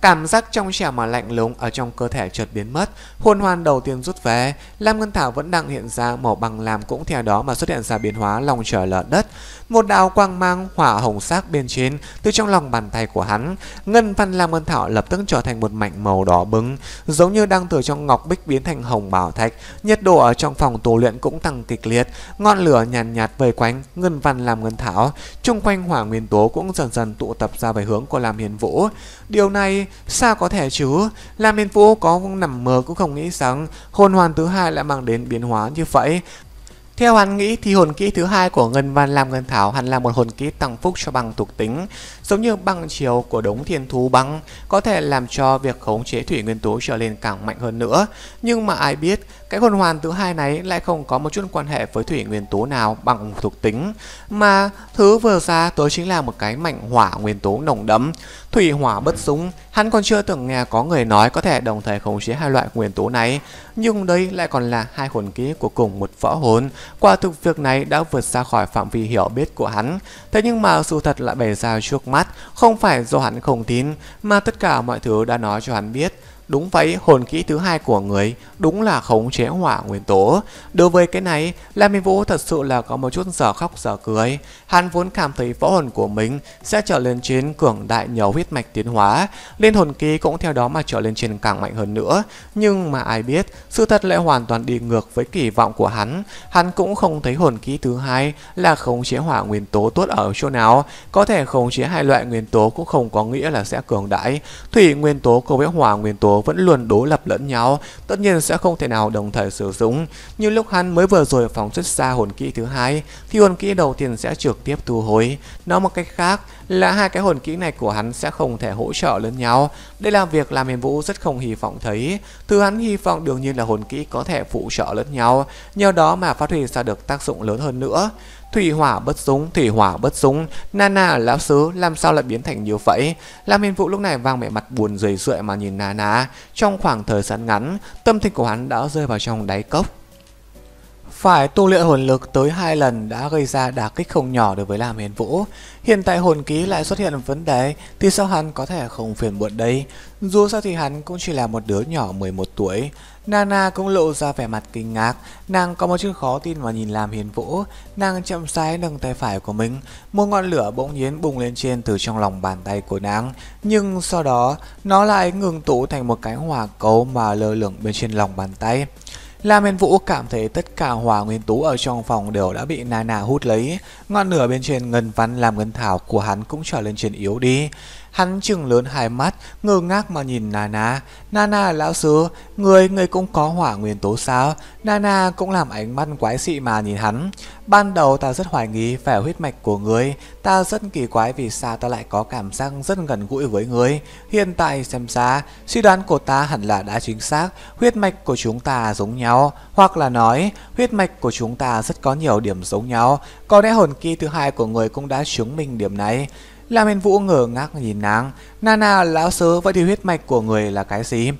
Cảm giác trong trẻo mà lạnh lùng ở trong cơ thể chợt biến mất, hồn hoan đầu tiên rút về, Lam Ngân Thảo vẫn đang hiện ra màu bằng làm cũng theo đó mà xuất hiện ra biến hóa lòng trời lở đất. Một đạo quang mang hỏa hồng sắc bên trên từ trong lòng bàn tay của hắn, Ngân Văn Lam Ngân Thảo lập tức trở thành một mảnh màu đỏ bừng, giống như đang từ trong ngọc bích biến thành hồng bảo thạch, nhiệt độ ở trong phòng tù luyện cũng tăng kịch liệt, ngọn lửa nhàn nhạt, nhạt vây quanh Ngân Văn Lam Ngân Thảo, chung quanh hỏa nguyên tố cũng dần dần tụ tập ra về hướng của Lam Hiền Vũ. Điều này Sao có thể chứ? Lam Miên Vũ có nằm mơ cũng không nghĩ rằng hôn hoàn thứ hai lại mang đến biến hóa như vậy. Theo hắn nghĩ thì hồn kỹ thứ hai của Ngân Văn Lam Ngân Thảo hẳn là một hồn kỹ tăng phúc cho băng thuộc tính, giống như băng chiều của đống thiên thú băng, có thể làm cho việc khống chế thủy nguyên tố trở nên càng mạnh hơn nữa. Nhưng mà ai biết, cái hồn hoàn thứ hai này lại không có một chút quan hệ với thủy nguyên tố nào bằng thuộc tính, mà thứ vừa ra tới chính là một cái mạnh hỏa nguyên tố nồng đấm, thủy hỏa bất súng. Hắn còn chưa từng nghe có người nói có thể đồng thời khống chế hai loại nguyên tố này, nhưng đây lại còn là hai hồn ký của cùng một võ hồn. Quả thực việc này đã vượt xa khỏi phạm vi hiểu biết của hắn. Thế nhưng mà sự thật lại bày ra trước mắt, không phải do hắn không tin, mà tất cả mọi thứ đã nói cho hắn biết Đúng vậy, hồn kỹ thứ hai của người đúng là khống chế hỏa nguyên tố. Đối với cái này, Lam Minh Vũ thật sự là có một chút giờ khóc giờ cười. Hắn vốn cảm thấy võ hồn của mình sẽ trở lên trên cường đại nhấu huyết mạch tiến hóa, liên hồn kỹ cũng theo đó mà trở lên trên càng mạnh hơn nữa. Nhưng mà ai biết, sự thật lại hoàn toàn đi ngược với kỳ vọng của hắn. Hắn cũng không thấy hồn kỹ thứ hai là khống chế hỏa nguyên tố tốt ở chỗ nào. Có thể khống chế hai loại nguyên tố cũng không có nghĩa là sẽ cường đại. Thủy nguyên tố cùng với hỏa nguyên tố vẫn luôn đối lập lẫn nhau, tất nhiên sẽ không thể nào đồng thời sử dụng. Như lúc hắn mới vừa rồi phóng xuất ra hồn kỹ thứ hai, thì hồn kỹ đầu tiên sẽ trực tiếp thu hồi. Nói một cách khác là hai cái hồn kỹ này của hắn sẽ không thể hỗ trợ lẫn nhau. Đây là việc làm Hiền Vũ rất không hy vọng thấy. Thứ hắn hy vọng đương nhiên là hồn kỹ có thể phụ trợ lẫn nhau, nhờ đó mà phát huy ra được tác dụng lớn hơn nữa. Thủy hỏa bất súng, thủy hỏa bất súng, Nana lão sứ làm sao lại biến thành như vậy? Lam Hiên Vũ lúc này vang vẻ mặt buồn rười rượi mà nhìn Nana. Trong khoảng thời gian ngắn, tâm tình của hắn đã rơi vào trong đáy cốc. Phải tu luyện hồn lực tới hai lần đã gây ra đả kích không nhỏ đối với Lam Hiền Vũ. Hiện tại hồn ký lại xuất hiện vấn đề thì sao hắn có thể không phiền muộn đây? Dù sao thì hắn cũng chỉ là một đứa nhỏ 11 tuổi. Nana cũng lộ ra vẻ mặt kinh ngạc, nàng có một chút khó tin mà nhìn Lam Hiền Vũ. Nàng chậm rãi nâng tay phải của mình, một ngọn lửa bỗng nhiên bùng lên trên từ trong lòng bàn tay của nàng. Nhưng sau đó, nó lại ngừng tụ thành một cái hỏa cầu mà lơ lửng bên trên lòng bàn tay. Lam Hiên Vũ cảm thấy tất cả hòa nguyên tú ở trong phòng đều đã bị Nana hút lấy, ngọn lửa bên trên ngân văn làm ngân thảo của hắn cũng trở lên trên yếu đi. Hắn chừng lớn hai mắt, ngơ ngác mà nhìn Nana. Nana lão sứ, người người cũng có hỏa nguyên tố sao? Nana cũng làm ánh mắt quái dị mà nhìn hắn. Ban đầu ta rất hoài nghi về huyết mạch của người. Ta rất kỳ quái vì sao ta lại có cảm giác rất gần gũi với người. Hiện tại xem ra, suy đoán của ta hẳn là đã chính xác. Huyết mạch của chúng ta giống nhau. Hoặc là nói, huyết mạch của chúng ta rất có nhiều điểm giống nhau. Có lẽ hồn kỳ thứ hai của người cũng đã chứng minh điểm này. Lam Hiên Vũ ngờ ngác nhìn nàng Nana lão sớ và điều huyết mạch của người là cái gì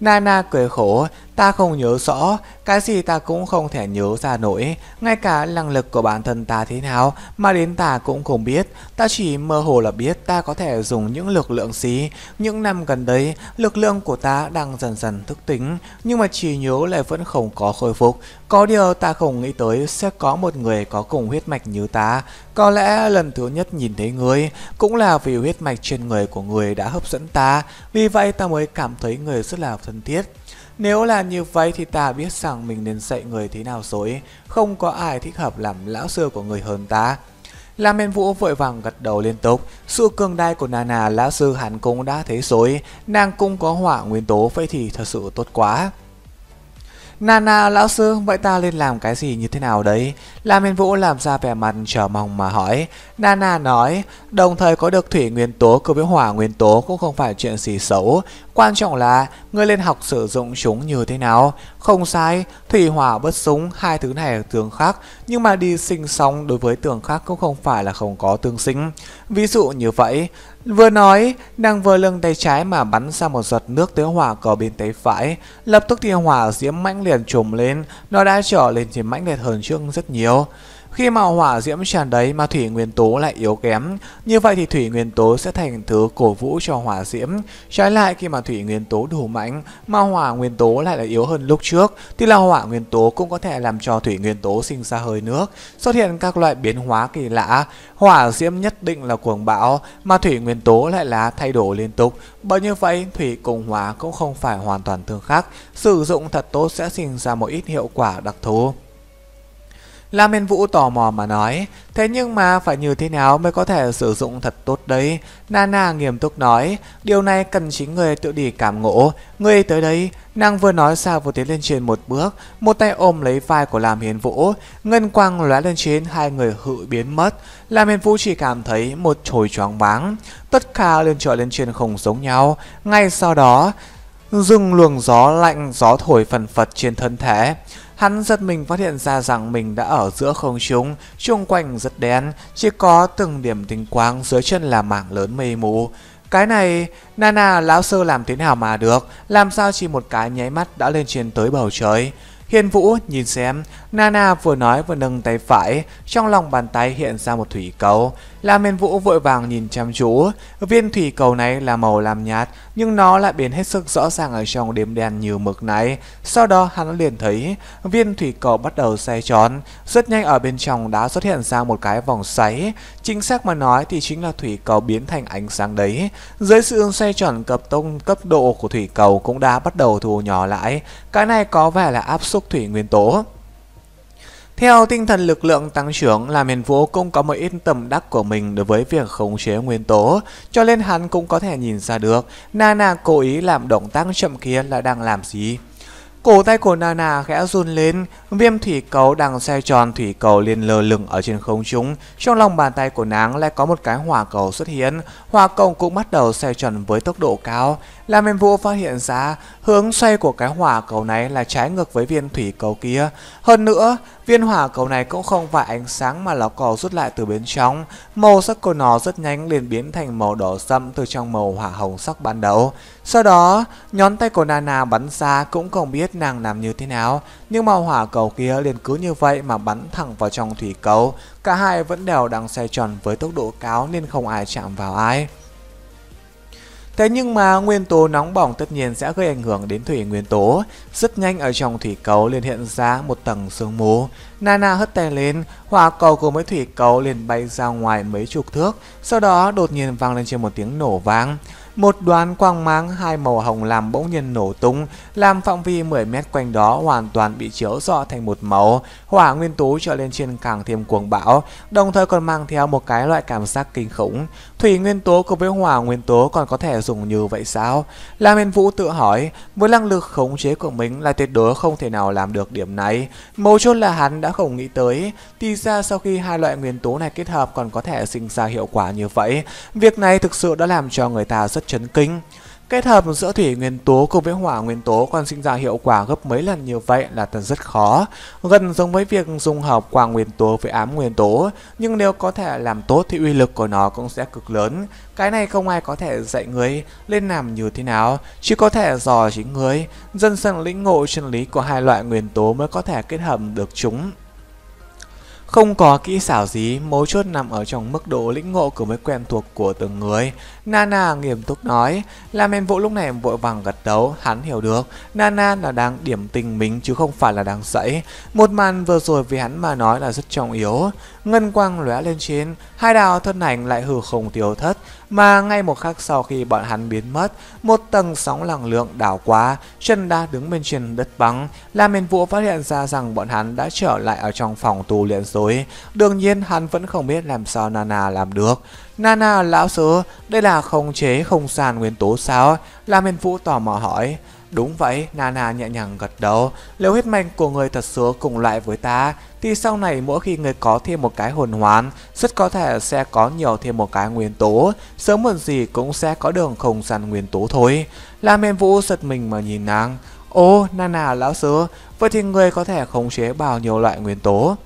Nana cười khổ Ta không nhớ rõ, cái gì ta cũng không thể nhớ ra nổi, ngay cả năng lực của bản thân ta thế nào mà đến ta cũng không biết. Ta chỉ mơ hồ là biết ta có thể dùng những lực lượng gì. Những năm gần đây, lực lượng của ta đang dần dần thức tính, nhưng mà chỉ nhớ lại vẫn không có khôi phục. Có điều ta không nghĩ tới sẽ có một người có cùng huyết mạch như ta. Có lẽ lần thứ nhất nhìn thấy người cũng là vì huyết mạch trên người của người đã hấp dẫn ta, vì vậy ta mới cảm thấy người rất là thân thiết. Nếu là như vậy thì ta biết rằng mình nên dạy người thế nào rồi, không có ai thích hợp làm lão sư của người hơn ta. Lam men Vũ vội vàng gật đầu liên tục, sự cường đai của Nana lão sư hẳn cũng đã thấy rồi, nàng cũng có hỏa nguyên tố vậy thì thật sự tốt quá. Nana lão sư vậy ta nên làm cái gì như thế nào đấy? La Miên Vũ làm ra vẻ mặt chờ mong mà hỏi. Nana nói, đồng thời có được thủy nguyên tố cơ với hỏa nguyên tố cũng không phải chuyện gì xấu. Quan trọng là ngươi lên học sử dụng chúng như thế nào. Không sai, thủy hỏa bất súng hai thứ này là tương khắc, nhưng mà đi sinh sống đối với tường khác cũng không phải là không có tương sinh. Ví dụ như vậy, Vừa nói, nàng vừa lưng tay trái mà bắn ra một giọt nước tới hỏa cầu bên tay phải. Lập tức thì hỏa diễm mãnh liền trùm lên, nó đã trở lên thì mãnh liệt hơn trước rất nhiều. Khi mà hỏa diễm tràn đấy mà thủy nguyên tố lại yếu kém, như vậy thì thủy nguyên tố sẽ thành thứ cổ vũ cho hỏa diễm. Trái lại khi mà thủy nguyên tố đủ mạnh mà hỏa nguyên tố lại là yếu hơn lúc trước thì là hỏa nguyên tố cũng có thể làm cho thủy nguyên tố sinh ra hơi nước, xuất hiện các loại biến hóa kỳ lạ. Hỏa diễm nhất định là cuồng bão mà thủy nguyên tố lại là thay đổi liên tục. Bởi như vậy thủy cùng hỏa cũng không phải hoàn toàn tương khắc, sử dụng thật tốt sẽ sinh ra một ít hiệu quả đặc thù. La Miên Vũ tò mò mà nói, thế nhưng mà phải như thế nào mới có thể sử dụng thật tốt đấy? Nana nghiêm túc nói, điều này cần chính người tự đi cảm ngộ. Người tới đây, nàng vừa nói sao vừa tiến lên trên một bước, một tay ôm lấy vai của Lam Hiền Vũ. Ngân quang lóe lên trên hai người hự biến mất. Lam Hiền Vũ chỉ cảm thấy một chồi choáng váng. Tất cả lên trở lên trên không giống nhau. Ngay sau đó, rừng luồng gió lạnh gió thổi phần phật trên thân thể. Hắn giật mình phát hiện ra rằng mình đã ở giữa không trung, xung quanh rất đen, chỉ có từng điểm tinh quang dưới chân là mảng lớn mây mù. Cái này, Nana lão sơ làm thế nào mà được, làm sao chỉ một cái nháy mắt đã lên trên tới bầu trời. Hiền Vũ nhìn xem, Nana vừa nói vừa nâng tay phải, trong lòng bàn tay hiện ra một thủy cầu. Lam men Vũ vội vàng nhìn chăm chú, viên thủy cầu này là màu làm nhạt, nhưng nó lại biến hết sức rõ ràng ở trong đêm đen như mực này. Sau đó hắn liền thấy viên thủy cầu bắt đầu xoay tròn, rất nhanh ở bên trong đã xuất hiện ra một cái vòng xoáy. Chính xác mà nói thì chính là thủy cầu biến thành ánh sáng đấy. Dưới sự xoay tròn cập tông cấp độ của thủy cầu cũng đã bắt đầu thu nhỏ lại. Cái này có vẻ là áp suất thủy nguyên tố. Theo tinh thần lực lượng tăng trưởng, làm hiền vũ cũng có một ít tầm đắc của mình đối với việc khống chế nguyên tố, cho nên hắn cũng có thể nhìn ra được Nana cố ý làm động tác chậm kia là đang làm gì. Cổ tay của Nana khẽ run lên, viêm thủy cầu đang xoay tròn thủy cầu liền lơ lửng ở trên không trung. Trong lòng bàn tay của nàng lại có một cái hỏa cầu xuất hiện, hỏa cầu cũng bắt đầu xoay tròn với tốc độ cao. Làm em vũ phát hiện ra Hướng xoay của cái hỏa cầu này là trái ngược với viên thủy cầu kia. Hơn nữa, viên hỏa cầu này cũng không phải ánh sáng mà lá cỏ rút lại từ bên trong. Màu sắc của nó rất nhanh liền biến thành màu đỏ sâm từ trong màu hỏa hồng sắc ban đầu. Sau đó, nhón tay của Nana bắn ra cũng không biết nàng làm như thế nào. Nhưng màu hỏa cầu kia liền cứ như vậy mà bắn thẳng vào trong thủy cầu. Cả hai vẫn đều đang xoay tròn với tốc độ cao nên không ai chạm vào ai. Thế nhưng mà nguyên tố nóng bỏng tất nhiên sẽ gây ảnh hưởng đến thủy nguyên tố. Rất nhanh ở trong thủy cầu liền hiện ra một tầng sương mù. Nana hất tay lên, hỏa cầu của mấy thủy cầu liền bay ra ngoài mấy chục thước, sau đó đột nhiên vang lên trên một tiếng nổ vang. Một đoàn quang mang hai màu hồng làm bỗng nhiên nổ tung, làm phạm vi 10 mét quanh đó hoàn toàn bị chiếu rọ thành một màu, hỏa nguyên tố trở lên trên càng thêm cuồng bão, đồng thời còn mang theo một cái loại cảm giác kinh khủng. Thủy nguyên tố cùng với hỏa nguyên tố còn có thể dùng như vậy sao? Lam Hiên Vũ tự hỏi, với năng lực khống chế của mình là tuyệt đối không thể nào làm được điểm này. Mấu chốt là hắn đã không nghĩ tới, thì ra sau khi hai loại nguyên tố này kết hợp còn có thể sinh ra hiệu quả như vậy. Việc này thực sự đã làm cho người ta rất chấn kinh. Kết hợp giữa thủy nguyên tố cùng với hỏa nguyên tố còn sinh ra hiệu quả gấp mấy lần như vậy là thật rất khó, gần giống với việc dung hợp quang nguyên tố với ám nguyên tố, nhưng nếu có thể làm tốt thì uy lực của nó cũng sẽ cực lớn. Cái này không ai có thể dạy người lên làm như thế nào, chỉ có thể dò chính người, dân sân lĩnh ngộ chân lý của hai loại nguyên tố mới có thể kết hợp được chúng. Không có kỹ xảo gì, mấu chốt nằm ở trong mức độ lĩnh ngộ của với quen thuộc của từng người. Nana nghiêm túc nói, làm em vũ lúc này vội vàng gật đầu, hắn hiểu được. Nana là đang điểm tình mình chứ không phải là đang sẫy. Một màn vừa rồi vì hắn mà nói là rất trọng yếu ngân quang lóe lên trên, hai đạo thân ảnh lại hư không tiêu thất, mà ngay một khắc sau khi bọn hắn biến mất, một tầng sóng năng lượng đảo qua, chân đa đứng bên trên đất băng, làm miền vũ phát hiện ra rằng bọn hắn đã trở lại ở trong phòng tu luyện rồi, đương nhiên hắn vẫn không biết làm sao Nana làm được. Nana lão sứ, đây là khống chế không gian nguyên tố sao? Làm miền vũ tò mò hỏi. Đúng vậy, Nana nhẹ nhàng gật đầu. Nếu huyết mạch của người thật số cùng loại với ta, thì sau này mỗi khi người có thêm một cái hồn hoàn, rất có thể sẽ có nhiều thêm một cái nguyên tố, sớm muộn gì cũng sẽ có đường không gian nguyên tố thôi. Lam em vũ giật mình mà nhìn nàng. Ô, Nana lão sư, vậy thì người có thể khống chế bao nhiêu loại nguyên tố?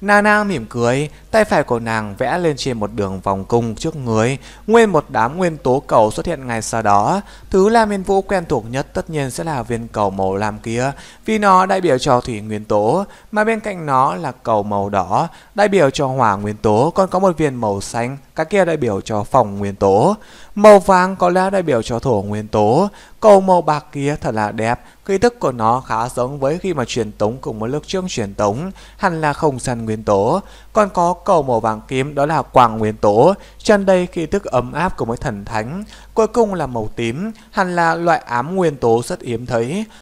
Nana mỉm cười, Tay phải của nàng vẽ lên trên một đường vòng cung trước người, nguyên một đám nguyên tố cầu xuất hiện ngay sau đó. Thứ Lam Yên Vũ quen thuộc nhất tất nhiên sẽ là viên cầu màu lam kia, vì nó đại biểu cho thủy nguyên tố, mà bên cạnh nó là cầu màu đỏ, đại biểu cho hỏa nguyên tố, còn có một viên màu xanh, cái kia đại biểu cho phòng nguyên tố. Màu vàng có lẽ đại biểu cho thổ nguyên tố, cầu màu bạc kia thật là đẹp, khí tức của nó khá giống với khi mà truyền tống cùng một lúc chương truyền tống, hẳn là không gian nguyên tố còn có cầu màu vàng kim đó là quang nguyên tố, tràn đây khi tức ấm áp của mấy thần thánh. Cuối cùng là màu tím, hẳn là loại ám nguyên tố rất hiếm thấy,